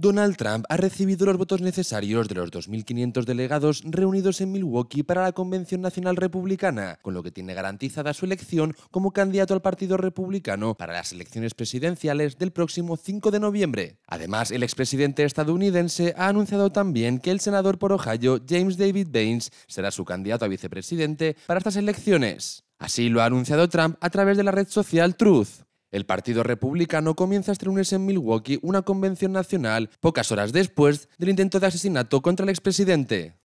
Donald Trump ha recibido los votos necesarios de los 2.500 delegados reunidos en Milwaukee para la Convención Nacional Republicana, con lo que tiene garantizada su elección como candidato al Partido Republicano para las elecciones presidenciales del próximo 5 de noviembre. Además, el expresidente estadounidense ha anunciado también que el senador por Ohio, James David Baines, será su candidato a vicepresidente para estas elecciones. Así lo ha anunciado Trump a través de la red social Truth. El Partido Republicano comienza a lunes en Milwaukee una convención nacional pocas horas después del intento de asesinato contra el expresidente.